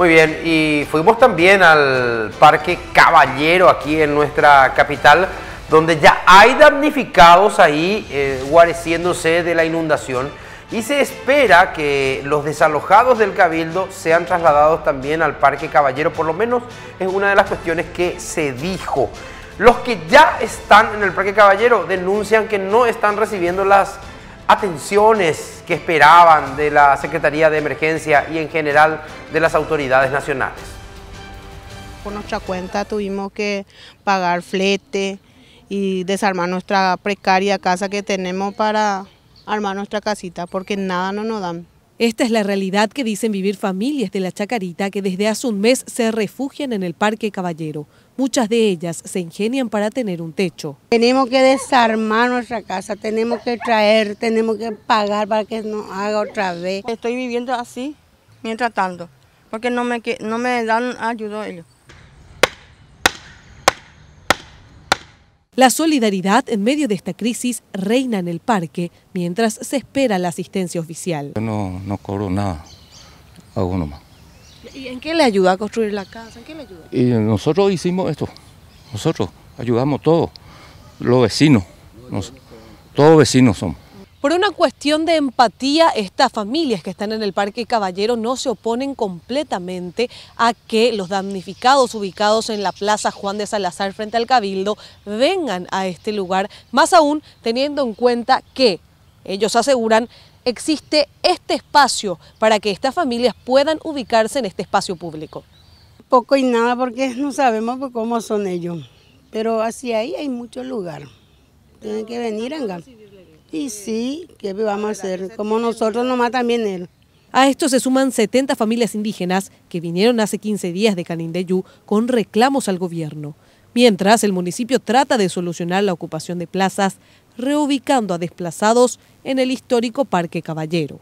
Muy bien, y fuimos también al Parque Caballero aquí en nuestra capital, donde ya hay damnificados ahí eh, guareciéndose de la inundación y se espera que los desalojados del Cabildo sean trasladados también al Parque Caballero, por lo menos es una de las cuestiones que se dijo. Los que ya están en el Parque Caballero denuncian que no están recibiendo las atenciones que esperaban de la Secretaría de Emergencia y en general de las autoridades nacionales. Por nuestra cuenta tuvimos que pagar flete y desarmar nuestra precaria casa que tenemos para armar nuestra casita porque nada no nos dan. Esta es la realidad que dicen vivir familias de la Chacarita que desde hace un mes se refugian en el Parque Caballero. Muchas de ellas se ingenian para tener un techo. Tenemos que desarmar nuestra casa, tenemos que traer, tenemos que pagar para que nos haga otra vez. Estoy viviendo así, mientras tanto, porque no me, no me dan ayuda ellos. La solidaridad en medio de esta crisis reina en el parque mientras se espera la asistencia oficial. no, cobro nada, hago nomás. ¿Y en qué le ayuda a construir la casa? ¿En qué le ayuda? Y nosotros hicimos esto, nosotros ayudamos todos, los vecinos, todos vecinos somos. Por una cuestión de empatía, estas familias que están en el Parque Caballero no se oponen completamente a que los damnificados ubicados en la Plaza Juan de Salazar frente al Cabildo vengan a este lugar, más aún teniendo en cuenta que ellos aseguran existe este espacio para que estas familias puedan ubicarse en este espacio público. Poco y nada porque no sabemos cómo son ellos, pero hacia ahí hay mucho lugar. Tienen que venir a y sí, ¿qué vamos a hacer? Como nosotros nomás también él. A esto se suman 70 familias indígenas que vinieron hace 15 días de Canindeyú con reclamos al gobierno. Mientras, el municipio trata de solucionar la ocupación de plazas, reubicando a desplazados en el histórico Parque Caballero.